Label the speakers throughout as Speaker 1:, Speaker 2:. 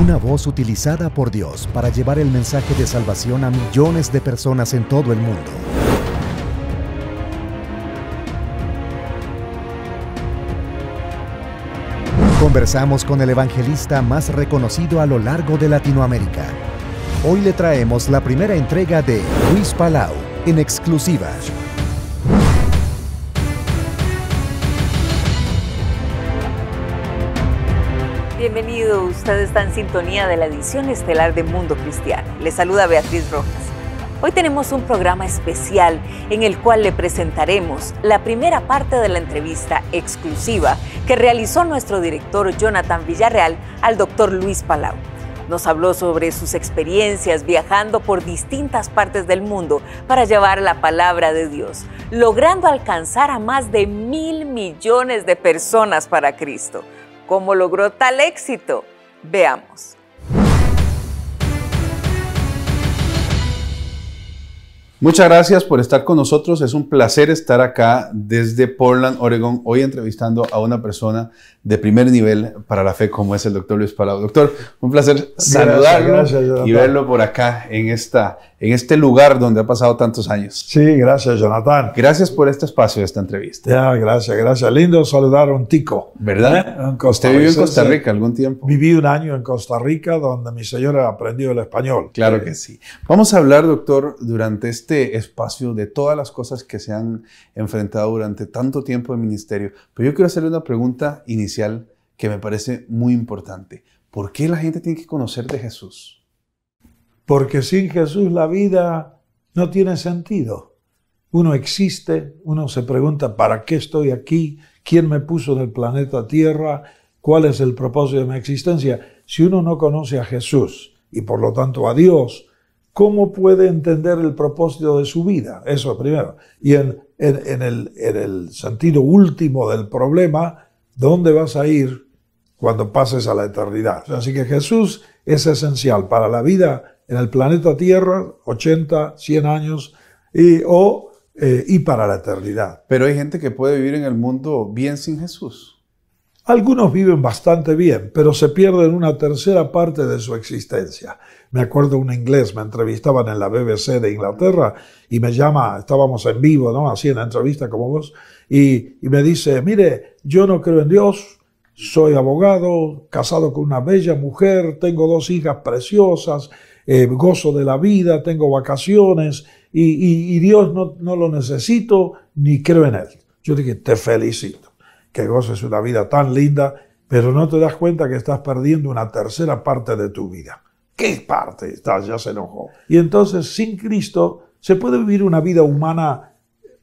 Speaker 1: Una voz utilizada por Dios para llevar el mensaje de salvación a millones de personas en todo el mundo. Conversamos con el evangelista más reconocido a lo largo de Latinoamérica. Hoy le traemos la primera entrega de Luis Palau en exclusiva.
Speaker 2: bienvenido. Usted está en sintonía de la edición estelar de Mundo Cristiano. Le saluda Beatriz Rojas. Hoy tenemos un programa especial en el cual le presentaremos la primera parte de la entrevista exclusiva que realizó nuestro director Jonathan Villarreal al doctor Luis Palau. Nos habló sobre sus experiencias viajando por distintas partes del mundo para llevar la palabra de Dios, logrando alcanzar a más de mil millones de personas para Cristo. ¿Cómo logró tal éxito? Veamos.
Speaker 1: Muchas gracias por estar con nosotros. Es un placer estar acá desde Portland, Oregon, hoy entrevistando a una persona de primer nivel para la fe como es el doctor Luis Palau. Doctor, un placer saludarlo y verlo por acá en, esta, en este lugar donde ha pasado tantos años. Sí, gracias, Jonathan. Gracias por este espacio, esta entrevista.
Speaker 3: Ya, gracias, gracias. Lindo saludar a un tico. ¿Verdad? ¿eh? Usted vivió en Costa Rica algún tiempo. Viví un año en Costa Rica donde mi señora aprendió el español.
Speaker 1: Claro que sí. Vamos a hablar, doctor, durante este este espacio de todas las cosas que se han enfrentado durante tanto tiempo en ministerio, pero yo quiero hacerle una pregunta inicial que me parece muy importante. ¿Por qué la gente tiene que conocer de Jesús?
Speaker 3: Porque sin Jesús la vida no tiene sentido. Uno existe, uno se pregunta, ¿para qué estoy aquí? ¿Quién me puso en el planeta Tierra? ¿Cuál es el propósito de mi existencia? Si uno no conoce a Jesús y por lo tanto a Dios, cómo puede entender el propósito de su vida. Eso primero. Y en, el, sentido último del problema, ¿dónde vas a ir cuando pases a la eternidad? Así que Jesús es esencial para la vida en el planeta Tierra, 80, 100 años, y, eh, y para la eternidad. Pero hay gente que puede vivir en el mundo bien sin Jesús. Algunos viven bastante bien, pero se pierden una tercera parte de su existencia. Me acuerdo un inglés, me entrevistaban en la BBC de Inglaterra y me llama, estábamos en vivo, ¿no? Así la entrevista como vos, y, me dice, mire, yo no creo en Dios, soy abogado, casado con una bella mujer, tengo dos hijas preciosas, eh, gozo de la vida, tengo vacaciones y, Dios no, lo necesito ni creo en Él. Yo dije, te felicito que goces una vida tan linda, pero no te das cuenta que estás perdiendo una tercera parte de tu vida. ¿Qué parte? Estás, ya se enojó. Y entonces, sin Cristo, se puede vivir una vida humana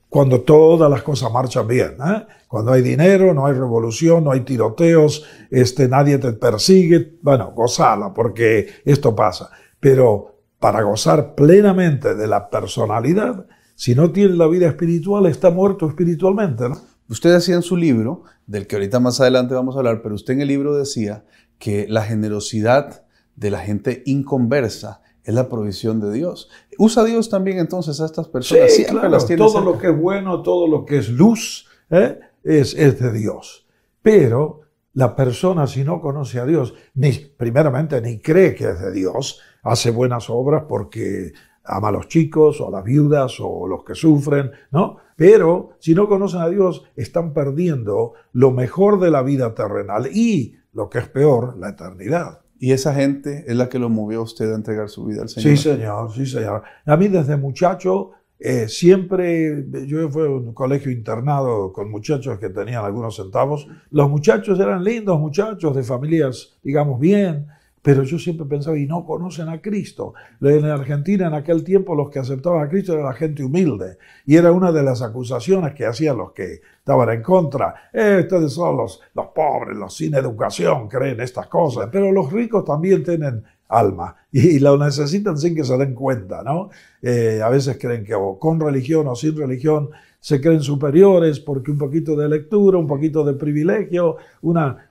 Speaker 3: cuando todas las cosas marchan bien. ¿eh? Cuando hay dinero, no hay revolución, no hay tiroteos, este, nadie te persigue. Bueno, gozala, porque esto pasa. Pero para gozar plenamente de la personalidad, si no tienes la vida espiritual, está muerto espiritualmente. ¿no? Usted decía en su libro, del que ahorita más adelante vamos a hablar,
Speaker 1: pero usted en el libro decía que la generosidad de la gente inconversa es la provisión de Dios. ¿Usa Dios también entonces a estas personas? Sí, claro, todo lo que
Speaker 3: es bueno, todo lo que es luz, ¿eh? es, es de Dios. Pero la persona si no conoce a Dios, ni primeramente ni cree que es de Dios, hace buenas obras porque ama a los chicos o a las viudas o los que sufren, ¿no? Pero si no conocen a Dios, están perdiendo lo mejor de la vida terrenal y, lo que es peor, la eternidad. Y esa gente es la que lo movió a usted a entregar su vida al Señor. Sí, señor, sí, señor. A mí desde muchacho, eh, siempre, yo fui a un colegio internado con muchachos que tenían algunos centavos. Los muchachos eran lindos muchachos de familias, digamos, bien. Pero yo siempre pensaba, y no conocen a Cristo. En Argentina en aquel tiempo los que aceptaban a Cristo eran la gente humilde. Y era una de las acusaciones que hacían los que estaban en contra. Eh, Estos son los, los pobres, los sin educación, creen estas cosas. Pero los ricos también tienen alma. Y, lo necesitan sin que se den cuenta, ¿no? Eh, a veces creen que con religión o sin religión se creen superiores porque un poquito de lectura, un poquito de privilegio, una...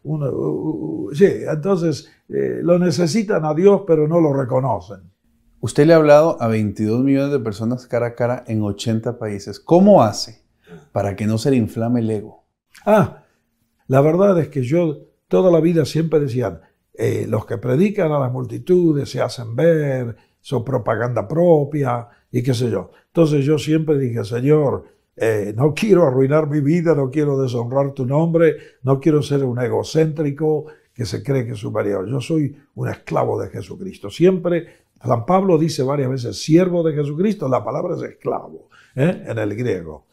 Speaker 3: sí, entonces eh, lo necesitan a Dios pero no lo reconocen.
Speaker 1: Usted le ha hablado a 22 millones de personas cara a cara en 80 países. ¿Cómo
Speaker 3: hace para que no se le inflame el ego? Ah, la verdad es que yo toda la vida siempre decía... Eh, los que predican a las multitudes se hacen ver, son propaganda propia y qué sé yo. Entonces yo siempre dije, Señor, eh, no quiero arruinar mi vida, no quiero deshonrar tu nombre, no quiero ser un egocéntrico que se cree que es superior. Yo soy un esclavo de Jesucristo. Siempre, San Pablo dice varias veces, siervo de Jesucristo, la palabra es esclavo ¿eh? en el griego.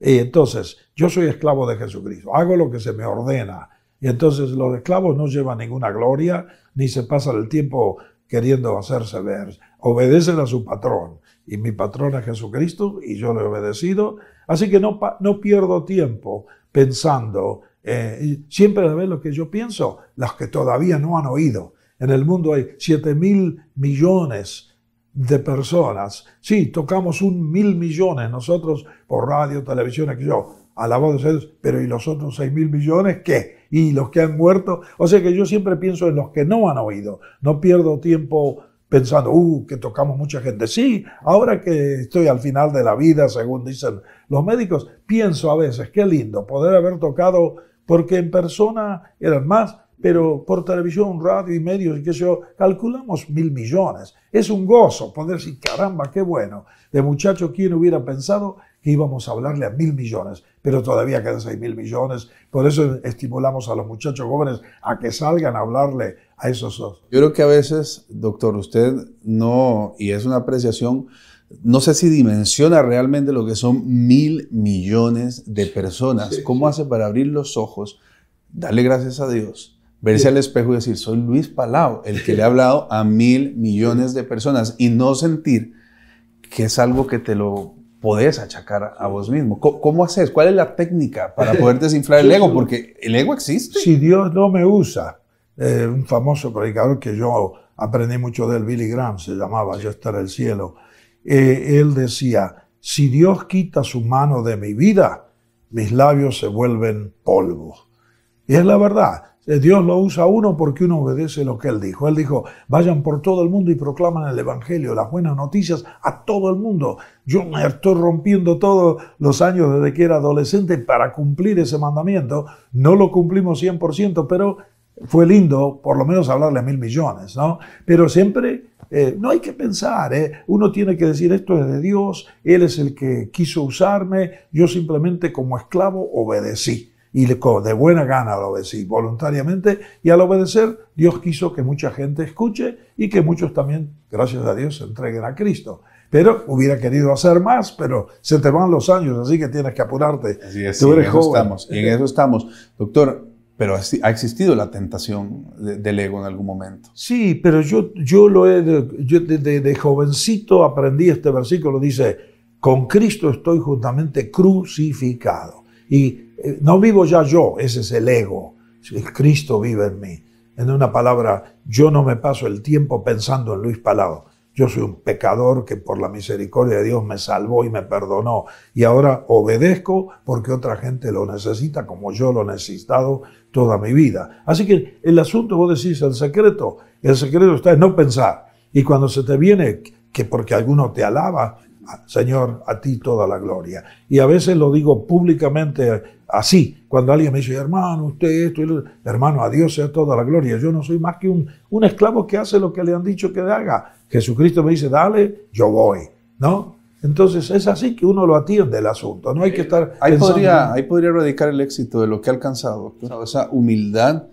Speaker 3: Y entonces, yo soy esclavo de Jesucristo, hago lo que se me ordena y entonces los esclavos no llevan ninguna gloria, ni se pasan el tiempo queriendo hacerse ver. Obedecen a su patrón. Y mi patrón es Jesucristo y yo le he obedecido. Así que no, no pierdo tiempo pensando. Eh, siempre de ver lo que yo pienso, las que todavía no han oído. En el mundo hay 7 mil millones de personas. Sí, tocamos un mil millones nosotros por radio, televisión, yo alabado de pero ¿y los otros 6 mil millones qué? ¿Y los que han muerto? O sea que yo siempre pienso en los que no han oído, no pierdo tiempo pensando, uh, que tocamos mucha gente. Sí, ahora que estoy al final de la vida, según dicen los médicos, pienso a veces, qué lindo poder haber tocado, porque en persona eran más, pero por televisión, radio y medios, y qué sé yo, calculamos mil millones. Es un gozo poder decir, caramba, qué bueno. De muchacho, ¿quién hubiera pensado íbamos a hablarle a mil millones, pero todavía quedan seis mil millones. Por eso estimulamos a los muchachos jóvenes a que salgan a hablarle a esos dos.
Speaker 1: Yo creo que a veces, doctor, usted no, y es una apreciación, no sé si dimensiona realmente lo que son mil millones de personas. ¿Cómo hace para abrir los ojos, darle gracias a Dios? verse al espejo y decir, soy Luis Palau, el que le ha hablado a mil millones de personas y no sentir que es algo que te lo podés achacar a vos mismo.
Speaker 3: ¿Cómo, haces? ¿Cuál es la técnica para poder desinflar el ego? Porque el ego existe. Si Dios no me usa, eh, un famoso predicador que yo aprendí mucho de él, Billy Graham se llamaba, Yo estar el cielo, eh, él decía, si Dios quita su mano de mi vida, mis labios se vuelven polvo. Y es la verdad. Dios lo usa a uno porque uno obedece lo que Él dijo. Él dijo, vayan por todo el mundo y proclaman el Evangelio, las buenas noticias a todo el mundo. Yo me estoy rompiendo todos los años desde que era adolescente para cumplir ese mandamiento. No lo cumplimos 100%, pero fue lindo por lo menos hablarle a mil millones, ¿no? Pero siempre eh, no hay que pensar, ¿eh? uno tiene que decir esto es de Dios, Él es el que quiso usarme, yo simplemente como esclavo obedecí y de buena gana lo obedecí voluntariamente y al obedecer Dios quiso que mucha gente escuche y que muchos también, gracias a Dios, se entreguen a Cristo. Pero hubiera querido hacer más, pero se te van los años, así que tienes que apurarte. Así es, en Eso estamos,
Speaker 1: en eso estamos. Doctor, pero ha existido la tentación del ego en algún momento.
Speaker 3: Sí, pero yo, yo lo he, yo de, de jovencito aprendí este versículo, dice, con Cristo estoy justamente crucificado. Y eh, no vivo ya yo, ese es el ego. El Cristo vive en mí. En una palabra, yo no me paso el tiempo pensando en Luis Palau. Yo soy un pecador que por la misericordia de Dios me salvó y me perdonó. Y ahora obedezco porque otra gente lo necesita como yo lo he necesitado toda mi vida. Así que el asunto, vos decís, el secreto, el secreto está en no pensar. Y cuando se te viene que porque alguno te alaba, Señor, a ti toda la gloria. Y a veces lo digo públicamente así, cuando alguien me dice, hermano, usted esto, hermano, a Dios sea toda la gloria. Yo no soy más que un, esclavo que hace lo que le han dicho que haga. Jesucristo me dice, dale, yo voy, ¿no? Entonces es así que uno lo atiende el asunto, no hay que eh, estar... Ahí, podría, ahí
Speaker 1: radicar el éxito de lo que ha alcanzado, esa humildad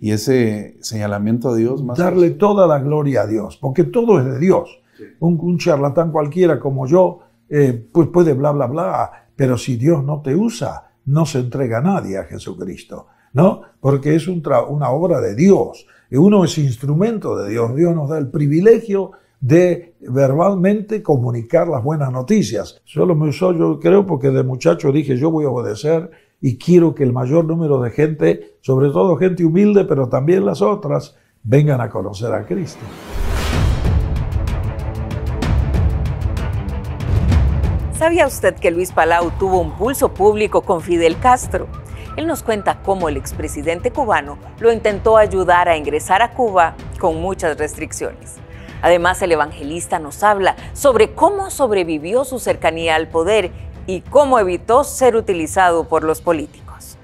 Speaker 1: y ese señalamiento a Dios. Más Darle
Speaker 3: toda la gloria a Dios, porque todo es de Dios. Un, charlatán cualquiera como yo, eh, pues puede bla, bla, bla, pero si Dios no te usa, no se entrega nadie a Jesucristo, ¿no? Porque es una obra de Dios. Y uno es instrumento de Dios. Dios nos da el privilegio de verbalmente comunicar las buenas noticias. Solo me usó, yo creo, porque de muchacho dije, yo voy a obedecer y quiero que el mayor número de gente, sobre todo gente humilde, pero también las otras, vengan a conocer a Cristo.
Speaker 2: ¿Sabía usted que Luis Palau tuvo un pulso público con Fidel Castro? Él nos cuenta cómo el expresidente cubano lo intentó ayudar a ingresar a Cuba con muchas restricciones. Además, el evangelista nos habla sobre cómo sobrevivió su cercanía al poder y cómo evitó ser utilizado por los políticos.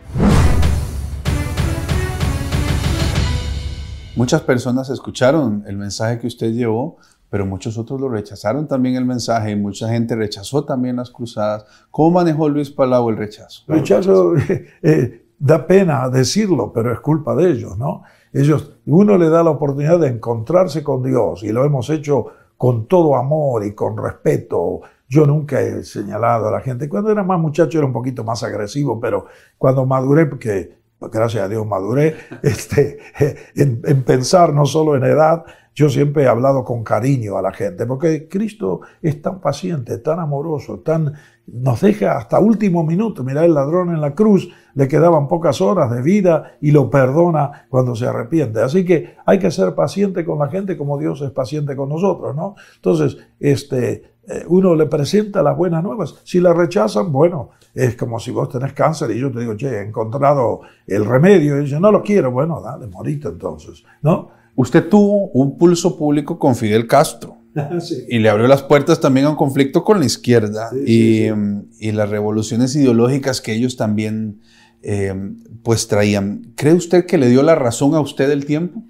Speaker 1: Muchas personas escucharon el mensaje que usted llevó pero muchos otros lo rechazaron también el mensaje y mucha gente rechazó también las cruzadas. ¿Cómo manejó Luis Palau el rechazo?
Speaker 3: El rechazo, eh, da pena decirlo, pero es culpa de ellos, ¿no? Ellos, uno le da la oportunidad de encontrarse con Dios y lo hemos hecho con todo amor y con respeto. Yo nunca he señalado a la gente. Cuando era más muchacho era un poquito más agresivo, pero cuando maduré, porque gracias a Dios maduré, este, en pensar no solo en edad, yo siempre he hablado con cariño a la gente, porque Cristo es tan paciente, tan amoroso, tan nos deja hasta último minuto. mira el ladrón en la cruz, le quedaban pocas horas de vida y lo perdona cuando se arrepiente. Así que hay que ser paciente con la gente como Dios es paciente con nosotros, ¿no? Entonces, este, eh, uno le presenta las buenas nuevas. Si la rechazan, bueno, es como si vos tenés cáncer y yo te digo, che, he encontrado el remedio. Y yo no lo quiero. Bueno, dale, morito entonces,
Speaker 1: ¿no? Usted tuvo un pulso público con Fidel Castro. Y le abrió las puertas también a un conflicto con la izquierda em, y, las revoluciones ideológicas que ellos también em, pues traían. ¿Cree usted que le dio la razón
Speaker 3: a usted el tiempo?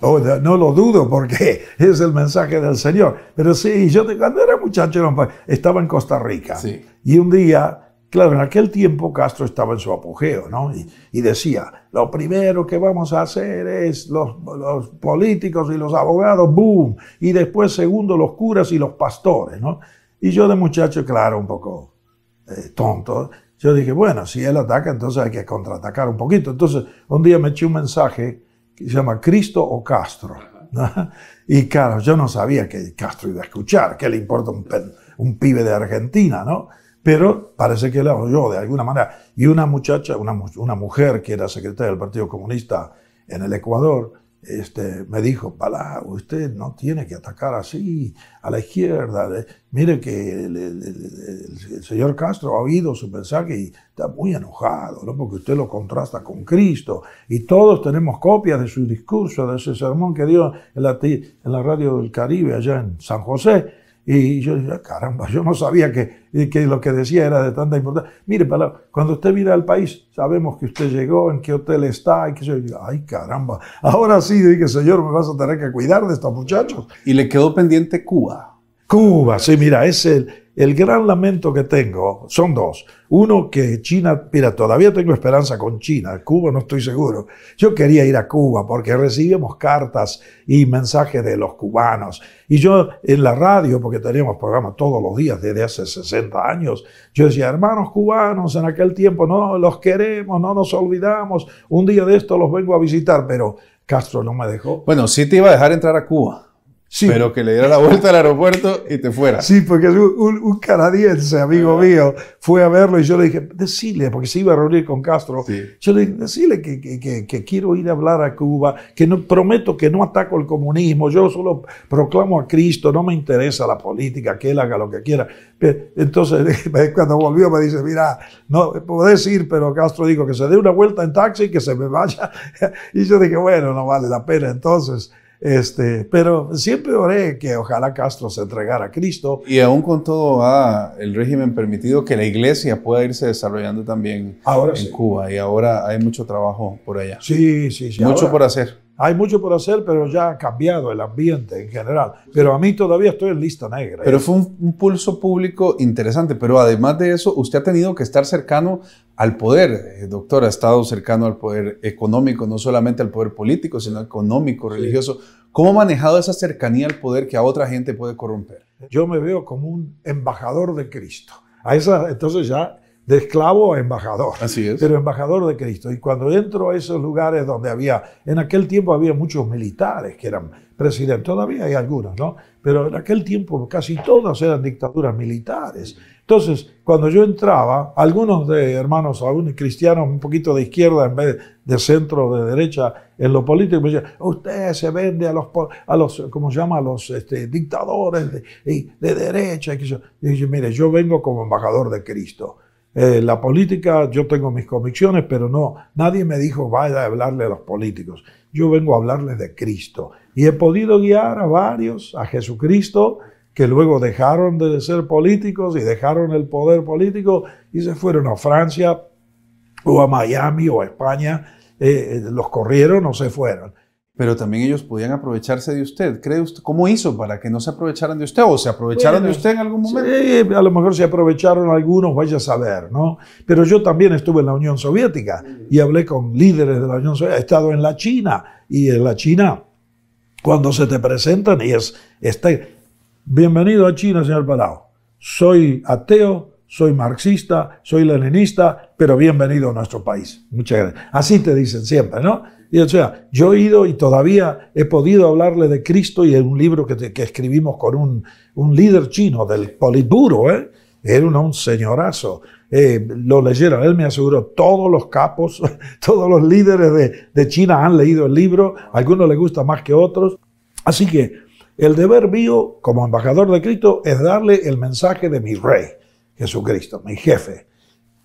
Speaker 3: Oh, no lo dudo porque es el mensaje del Señor. Pero sí, yo cuando era muchacho estaba en Costa Rica y un día Claro, en aquel tiempo Castro estaba en su apogeo, ¿no? Y, decía, lo primero que vamos a hacer es los, políticos y los abogados, boom, y después segundo los curas y los pastores, ¿no? Y yo de muchacho, claro, un poco eh, tonto, yo dije, bueno, si él ataca, entonces hay que contraatacar un poquito. Entonces, un día me eché un mensaje que se llama Cristo o Castro. ¿no? Y claro, yo no sabía que Castro iba a escuchar, que le importa un, un pibe de Argentina, ¿no? pero parece que la oyó de alguna manera. Y una muchacha, una, mujer que era secretaria del Partido Comunista en el Ecuador, este, me dijo, Palá, usted no tiene que atacar así a la izquierda. Mire que el, señor Castro ha oído su mensaje y está muy enojado, ¿no? porque usted lo contrasta con Cristo. Y todos tenemos copias de su discurso, de ese sermón que dio en la radio del Caribe, allá en San José. Y yo, ah, caramba, yo no sabía que, que lo que decía era de tanta importancia. Mire, cuando usted mira al país, sabemos que usted llegó, en qué hotel está, y que yo, ay, caramba, ahora sí, dije, señor, me vas a tener que cuidar de estos muchachos. Y le quedó pendiente Cuba. Cuba, sí, mira, es el, gran lamento que tengo. Son dos. Uno que China, mira, todavía tengo esperanza con China, Cuba no estoy seguro. Yo quería ir a Cuba porque recibíamos cartas y mensajes de los cubanos. Y yo en la radio, porque teníamos programas todos los días desde hace 60 años, yo decía, hermanos cubanos, en aquel tiempo no los queremos, no nos olvidamos, un día de esto los vengo a visitar, pero Castro no me dejó.
Speaker 1: Bueno, sí te iba a dejar entrar a Cuba. Pero que le diera la vuelta al aeropuerto y te fuera. Sí,
Speaker 3: porque un, canadiense, amigo ah. mío, fue a verlo y yo le dije, decile, porque se iba a reunir con Castro. Yo le dije, decile que, que, que, quiero ir a hablar a Cuba, que no, prometo que no ataco el comunismo, yo solo proclamo a Cristo, no me interesa la política, que él haga lo que quiera. Entonces, cuando volvió me dice, mira, no, podés ir, pero Castro dijo que se dé una vuelta en taxi y que se me vaya. Y yo dije, bueno, no vale la pena. Entonces... Este, pero siempre oré que ojalá Castro se entregara a Cristo.
Speaker 1: Y aún con todo ha ah, el régimen permitido que la iglesia pueda
Speaker 3: irse desarrollando también ahora en Cuba. Y ahora hay mucho trabajo por allá. Sí, sí, sí. Mucho por hacer. Hay mucho por hacer, pero ya ha cambiado el ambiente en general. Pero a mí todavía estoy en lista negra. Pero ¿eh? fue
Speaker 1: un, pulso público interesante. Pero además de eso, usted ha tenido que estar cercano al poder, eh, doctor. Ha estado cercano al poder económico, no solamente al poder político, sino económico, religioso. ¿Cómo ha manejado esa cercanía al poder que a otra gente puede
Speaker 3: corromper? Yo me veo como un embajador de Cristo. A esa, entonces ya de esclavo a embajador. Así Pero embajador de Cristo. Y cuando entro a esos lugares donde había, en aquel tiempo había muchos militares que eran presidentes, todavía hay algunos, ¿no? Pero en aquel tiempo casi todas eran dictaduras militares. Entonces, cuando yo entraba, algunos de hermanos algunos cristianos un poquito de izquierda en vez de centro de derecha en lo político, me decían, usted se vende a los, a los ¿cómo se llama?, a los este, dictadores de, de derecha. Y yo, y mire, yo vengo como embajador de Cristo eh, la política, yo tengo mis convicciones, pero no, nadie me dijo vaya a hablarle a los políticos. Yo vengo a hablarles de Cristo. Y he podido guiar a varios a Jesucristo, que luego dejaron de ser políticos y dejaron el poder político y se fueron a Francia o a Miami o a España. Eh, eh, los corrieron
Speaker 1: o se fueron pero también ellos podían aprovecharse de usted. usted cómo hizo para que no se aprovecharan
Speaker 3: de usted o se aprovecharon de usted en algún momento? Sí, a lo mejor se aprovecharon algunos, vaya a saber, ¿no? Pero yo también estuve en la Unión Soviética mm. y hablé con líderes de la Unión Soviética, he estado en la China y en la China cuando se te presentan y es este bienvenido a China, señor Palao. Soy ateo, soy marxista, soy leninista, pero bienvenido a nuestro país. Muchas gracias. Así te dicen siempre, ¿no? o sea, yo he ido y todavía he podido hablarle de Cristo y en un libro que, escribimos con un, líder chino del Politburo, ¿eh? era un, señorazo. Eh, lo leyeron, él me aseguró, todos los capos, todos los líderes de, de China han leído el libro, a algunos les gusta más que otros. Así que el deber mío como embajador de Cristo es darle el mensaje de mi rey Jesucristo, mi jefe.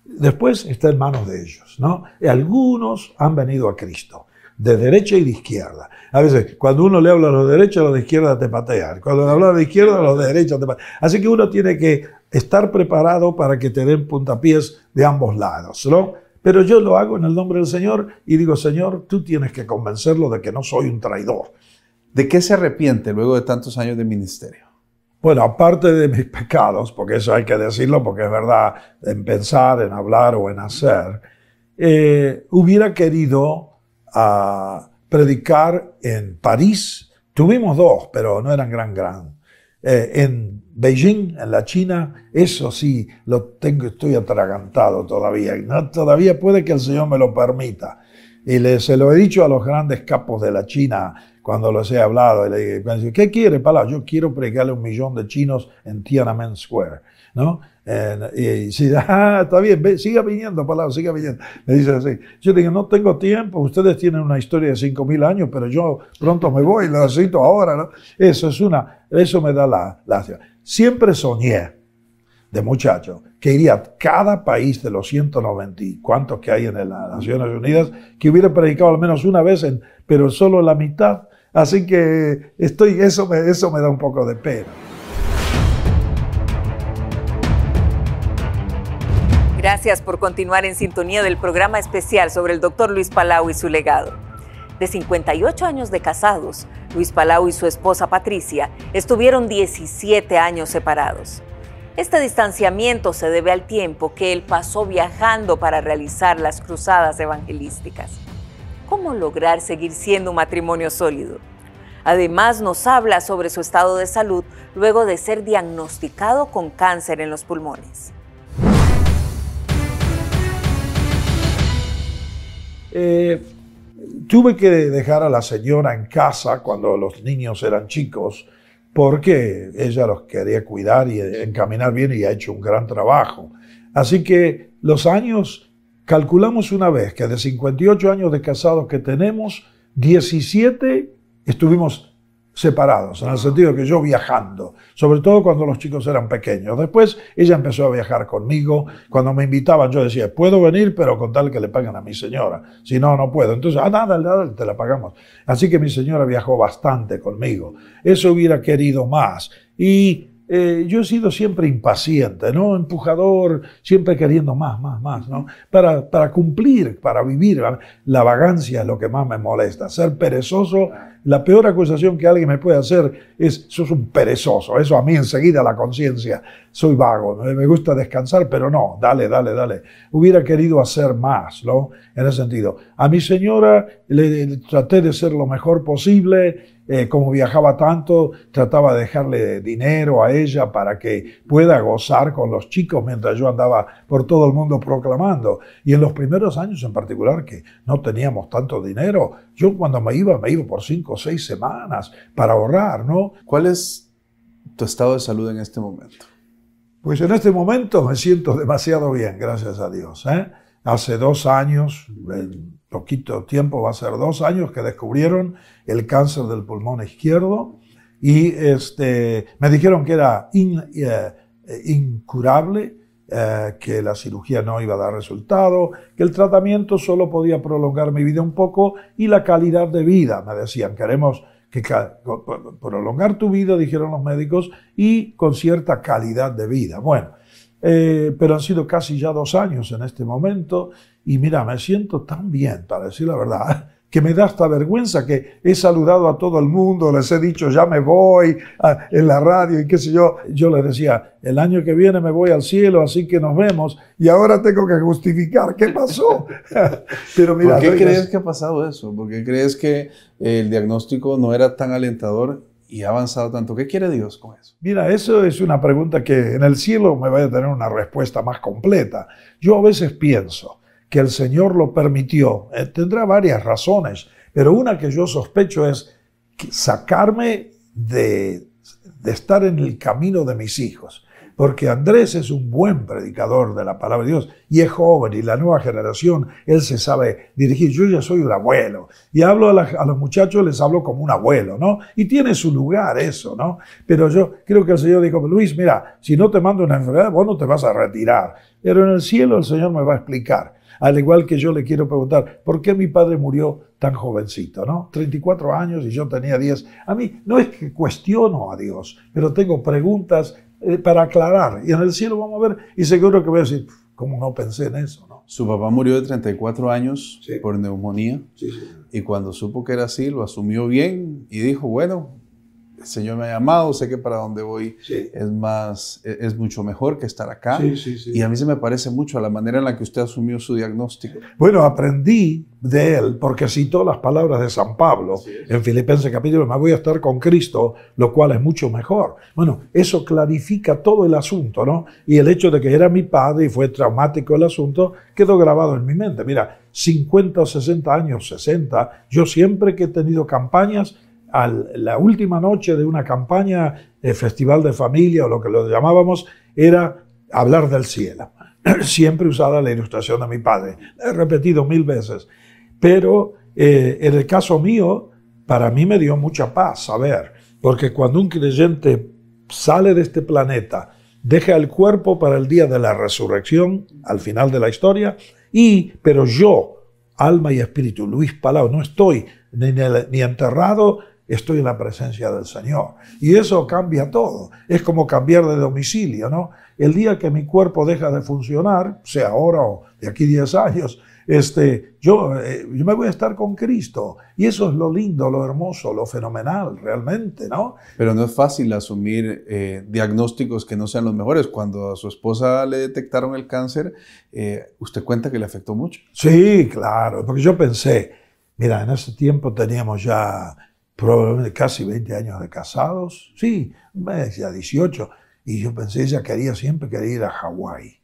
Speaker 3: Después está en manos de ellos, ¿no? algunos han venido a Cristo, de derecha y de izquierda. A veces, cuando uno le habla a los de derecha, a los de izquierda te patean. Cuando le habla a de izquierda, a los de derecha te patean. Así que uno tiene que estar preparado para que te den puntapiés de ambos lados, ¿no? Pero yo lo hago en el nombre del Señor y digo, Señor, tú tienes que convencerlo de que no soy un traidor. ¿De qué se arrepiente luego de tantos años de ministerio? Bueno, aparte de mis pecados, porque eso hay que decirlo porque es verdad, en pensar, en hablar o en hacer, eh, hubiera querido ah, predicar en París. Tuvimos dos, pero no eran gran, gran. Eh, en Beijing, en la China, eso sí, lo tengo, estoy atragantado todavía. No, todavía puede que el Señor me lo permita. Y le, se lo he dicho a los grandes capos de la China cuando los he hablado. Y le dije, ¿qué quiere, Palau? Yo quiero pregarle un millón de chinos en Tiananmen Square, ¿no? y dice, ah, está bien, siga viniendo, Palau, siga viniendo. Me dice así. Yo digo, no tengo tiempo, ustedes tienen una historia de 5.000 años, pero yo pronto me voy, lo necesito ahora, ¿no? Eso es una, eso me da la lástima. Siempre soñé de muchacho que iría a cada país de los 190 y cuantos que hay en las Naciones Unidas, que hubiera predicado al menos una vez, en, pero solo la mitad Así que estoy, eso, me, eso me da un poco de pena.
Speaker 2: Gracias por continuar en sintonía del programa especial sobre el doctor Luis Palau y su legado. De 58 años de casados, Luis Palau y su esposa Patricia estuvieron 17 años separados. Este distanciamiento se debe al tiempo que él pasó viajando para realizar las cruzadas evangelísticas cómo lograr seguir siendo un matrimonio sólido. Además, nos habla sobre su estado de salud luego de ser diagnosticado con cáncer en los pulmones.
Speaker 3: Eh, tuve que dejar a la señora en casa cuando los niños eran chicos porque ella los quería cuidar y encaminar bien y ha hecho un gran trabajo. Así que los años Calculamos una vez que de 58 años de casados que tenemos, 17 estuvimos separados, en el sentido que yo viajando, sobre todo cuando los chicos eran pequeños. Después ella empezó a viajar conmigo, cuando me invitaban yo decía, puedo venir, pero con tal que le paguen a mi señora, si no, no puedo. Entonces, ah, nada, nada, te la pagamos. Así que mi señora viajó bastante conmigo. Eso hubiera querido más. Y eh, yo he sido siempre impaciente, ¿no? Empujador, siempre queriendo más, más, más, ¿no? Para, para cumplir, para vivir. La vagancia es lo que más me molesta. Ser perezoso, la peor acusación que alguien me puede hacer es, sos un perezoso. Eso a mí enseguida la conciencia, soy vago, me gusta descansar, pero no, dale, dale, dale. Hubiera querido hacer más, ¿no? En ese sentido. A mi señora le traté de ser lo mejor posible eh, como viajaba tanto, trataba de dejarle dinero a ella para que pueda gozar con los chicos mientras yo andaba por todo el mundo proclamando. Y en los primeros años en particular, que no teníamos tanto dinero, yo cuando me iba, me iba por cinco o seis semanas para ahorrar, ¿no? ¿Cuál es tu estado de salud en este momento? Pues en este momento me siento demasiado bien, gracias a Dios. ¿eh? Hace dos años, poquito tiempo, va a ser dos años, que descubrieron el cáncer del pulmón izquierdo y este, me dijeron que era eh, incurable, eh, que la cirugía no iba a dar resultado, que el tratamiento solo podía prolongar mi vida un poco y la calidad de vida. Me decían, queremos que prolongar tu vida, dijeron los médicos, y con cierta calidad de vida. Bueno, eh, pero han sido casi ya dos años en este momento y mira, me siento tan bien, para decir la verdad, que me da hasta vergüenza que he saludado a todo el mundo, les he dicho ya me voy en la radio y qué sé yo. Yo les decía, el año que viene me voy al cielo, así que nos vemos y ahora tengo que justificar qué pasó. Pero mira, ¿Por qué crees
Speaker 1: que ha pasado eso? ¿Por qué crees que el diagnóstico no era tan alentador y ha avanzado tanto. ¿Qué quiere Dios con eso?
Speaker 3: Mira, eso es una pregunta que en el cielo me vaya a tener una respuesta más completa. Yo a veces pienso que el Señor lo permitió. Eh, tendrá varias razones, pero una que yo sospecho es sacarme de, de estar en el camino de mis hijos porque Andrés es un buen predicador de la palabra de Dios y es joven y la nueva generación, él se sabe dirigir. Yo ya soy un abuelo y hablo a, los muchachos, les hablo como un abuelo, ¿no? Y tiene su lugar eso, ¿no? Pero yo creo que el Señor dijo, Luis, mira, si no te mando una enfermedad, vos no te vas a retirar, pero en el cielo el Señor me va a explicar. Al igual que yo le quiero preguntar, ¿por qué mi padre murió tan jovencito, ¿no? 34 años y yo tenía 10. A mí no es que cuestiono a Dios, pero tengo preguntas eh, para aclarar. Y en el cielo vamos a ver, y seguro que voy a decir, ¿cómo no pensé en eso?
Speaker 1: No? Su papá murió de 34 años por neumonía. Y cuando supo que era así, lo asumió bien y dijo, bueno, Señor me ha llamado, sé que para dónde voy es, más, e-, es mucho mejor que estar acá. y a mí se me parece mucho a la manera en la que usted asumió su diagnóstico.
Speaker 3: Bueno, aprendí de él porque citó las palabras de San Pablo en Filipenses capítulo, me voy a estar con Cristo, lo cual es mucho mejor. Bueno, eso clarifica todo el asunto, ¿no? Y el hecho de que era mi padre y fue traumático el asunto, quedó grabado en mi mente. Mira, 50 o 60 años, 60, yo siempre que he tenido campañas, la última noche de una campaña, de eh, festival de familia o lo que lo llamábamos, era hablar del cielo. Siempre usada la ilustración de mi padre. he repetido mil veces. Pero eh, en el caso mío, para mí me dio mucha paz saber, porque cuando un creyente sale de este planeta, deja el cuerpo para el día de la resurrección, al final de la historia, y, pero yo, alma y espíritu, Luis Palau, no estoy ni enterrado estoy en la presencia del Señor. Y eso cambia todo. Es como cambiar de domicilio, ¿no? El día que mi cuerpo deja de funcionar, sea ahora o de aquí 10 años, este, yo, eh, yo me voy a estar con Cristo. Y eso es lo lindo, lo hermoso, lo fenomenal, realmente,
Speaker 1: ¿no? Pero no es fácil asumir eh, diagnósticos que no sean los mejores. Cuando a su esposa le detectaron el cáncer, eh,
Speaker 3: ¿usted cuenta que le afectó mucho? Sí, claro, porque yo pensé, mira, en ese tiempo teníamos ya probablemente casi 20 años de casados, sí, me decía 18, y yo pensé, ella quería siempre quería ir a Hawái.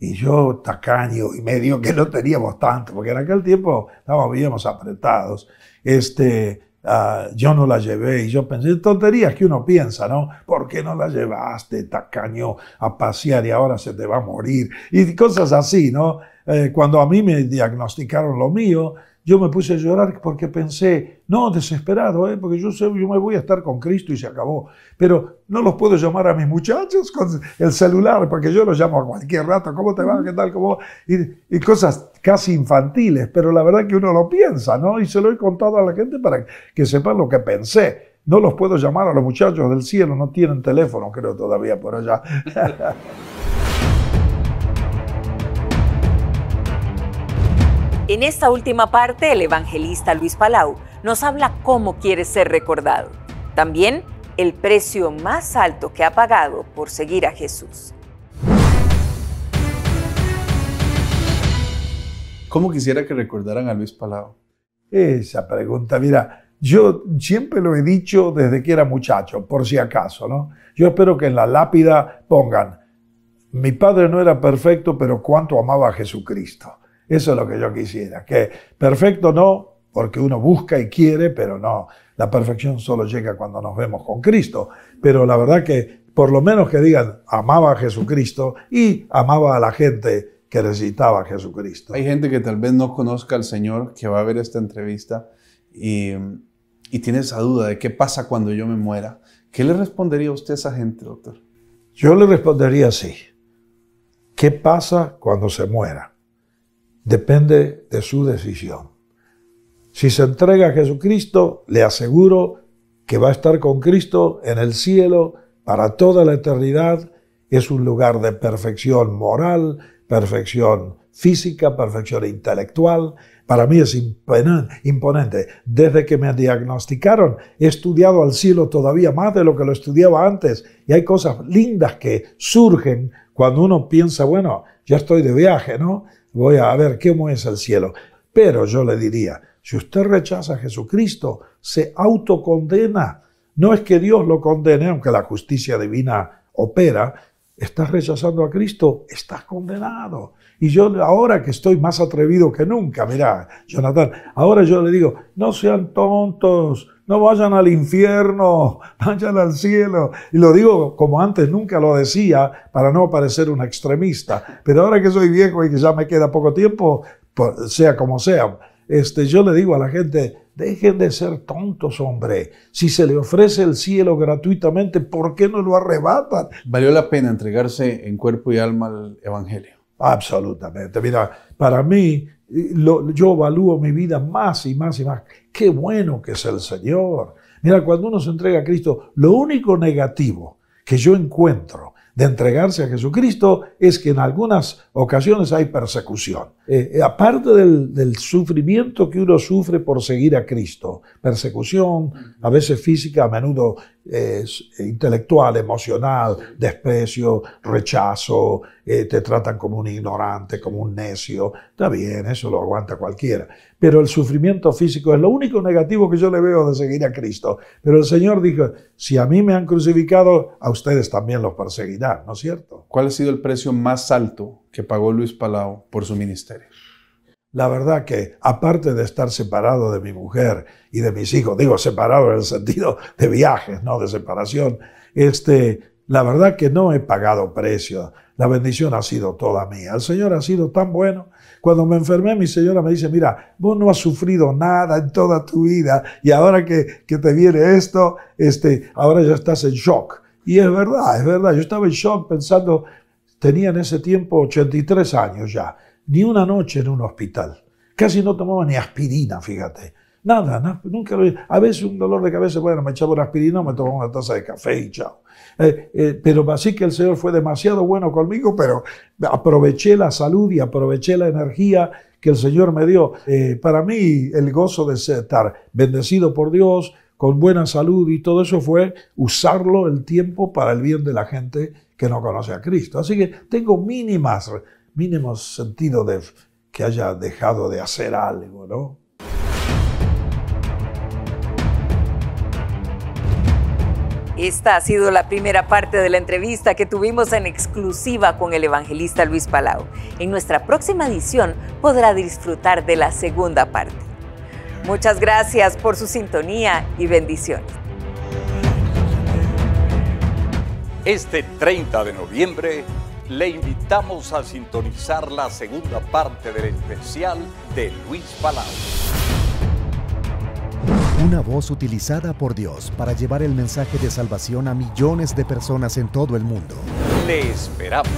Speaker 3: Y yo tacaño y medio que no teníamos tanto, porque en aquel tiempo estábamos bien apretados. Este, ah, yo no la llevé y yo pensé, tonterías que uno piensa, ¿no? ¿Por qué no la llevaste, tacaño, a pasear y ahora se te va a morir? Y cosas así, ¿no? Eh, cuando a mí me diagnosticaron lo mío, yo me puse a llorar porque pensé, no, desesperado, ¿eh? porque yo, sé, yo me voy a estar con Cristo y se acabó. Pero no los puedo llamar a mis muchachos con el celular, porque yo los llamo a cualquier rato, ¿cómo te va? ¿Qué tal? ¿Cómo? Y, cosas casi infantiles, pero la verdad que uno lo piensa, ¿no? Y se lo he contado a la gente para que sepan lo que pensé. No los puedo llamar a los muchachos del cielo, no tienen teléfono, creo todavía por allá.
Speaker 2: En esta última parte, el evangelista Luis Palau nos habla cómo quiere ser recordado. También el precio más alto que ha pagado por seguir a Jesús.
Speaker 3: ¿Cómo quisiera que recordaran a Luis Palau? Esa pregunta, mira, yo siempre lo he dicho desde que era muchacho, por si acaso, ¿no? Yo espero que en la lápida pongan, mi padre no era perfecto, pero cuánto amaba a Jesucristo. Eso es lo que yo quisiera, que perfecto no, porque uno busca y quiere, pero no, la perfección solo llega cuando nos vemos con Cristo. Pero la verdad que por lo menos que digan, amaba a Jesucristo y amaba a la gente que necesitaba a Jesucristo. Hay gente que tal vez no conozca al Señor, que va a ver esta entrevista y,
Speaker 1: y tiene esa duda de qué pasa cuando yo me muera. ¿Qué le respondería usted a esa gente,
Speaker 3: doctor? Yo le respondería así. ¿Qué pasa cuando se muera? depende de su decisión. Si se entrega a Jesucristo, le aseguro que va a estar con Cristo en el cielo para toda la eternidad. Es un lugar de perfección moral, perfección física, perfección intelectual. Para mí es imponente. Desde que me diagnosticaron, he estudiado al cielo todavía más de lo que lo estudiaba antes. Y hay cosas lindas que surgen cuando uno piensa, bueno, ya estoy de viaje, ¿no? voy a ver qué es el cielo. Pero yo le diría, si usted rechaza a Jesucristo, se autocondena. No es que Dios lo condene, aunque la justicia divina opera. Estás rechazando a Cristo, estás condenado. Y yo ahora que estoy más atrevido que nunca, mira, Jonathan, ahora yo le digo, no sean tontos, no vayan al infierno, vayan al cielo. Y lo digo como antes nunca lo decía, para no parecer un extremista. Pero ahora que soy viejo y que ya me queda poco tiempo, pues, sea como sea, este, yo le digo a la gente, dejen de ser tontos, hombre. Si se le ofrece el cielo gratuitamente, ¿por qué no lo arrebatan? Valió la pena entregarse en cuerpo y alma al Evangelio. Absolutamente. Mira, para mí, yo evalúo mi vida más y más y más. Qué bueno que es el Señor. Mira, cuando uno se entrega a Cristo, lo único negativo que yo encuentro de entregarse a Jesucristo es que en algunas ocasiones hay persecución. Eh, eh, aparte del, sufrimiento que uno sufre por seguir a Cristo, persecución, a veces física, a menudo eh, intelectual, emocional, desprecio, rechazo, te tratan como un ignorante, como un necio, está bien, eso lo aguanta cualquiera. Pero el sufrimiento físico es lo único negativo que yo le veo de seguir a Cristo. Pero el Señor dijo, si a mí me han crucificado, a ustedes también los perseguirán, ¿no es cierto? ¿Cuál ha sido el precio más alto que pagó Luis Palau por su ministerio. La verdad que, aparte de estar separado de mi mujer y de mis hijos, digo separado en el sentido de viajes, no de separación, este, la verdad que no he pagado precio. La bendición ha sido toda mía. El Señor ha sido tan bueno. Cuando me enfermé, mi señora me dice, mira, vos no has sufrido nada en toda tu vida y ahora que, te viene esto, este, ahora ya estás en shock. Y es verdad, es verdad. Yo estaba en shock pensando, tenía en ese tiempo 83 años ya, ni una noche en un hospital. Casi no tomaba ni aspirina, fíjate. Nada, nunca lo A veces un dolor de cabeza, bueno, me echaba una aspirina, me tomaba una taza de café y chao. Eh, eh, pero así que el Señor fue demasiado bueno conmigo, pero aproveché la salud y aproveché la energía que el Señor me dio. Eh, para mí, el gozo de estar bendecido por Dios, con buena salud y todo eso fue usarlo el tiempo para el bien de la gente que no conoce a Cristo. Así que tengo mínimas, mínimos sentido de que haya dejado de hacer algo, ¿no?
Speaker 2: Esta ha sido la primera parte de la entrevista que tuvimos en exclusiva con el evangelista Luis Palau. En nuestra próxima edición podrá disfrutar de la segunda parte. Muchas gracias por su sintonía y bendiciones.
Speaker 1: Este 30 de noviembre le invitamos a sintonizar la segunda parte del especial de Luis Palau. Una voz utilizada por Dios para llevar el mensaje de salvación a millones de personas en todo el mundo. Le esperamos.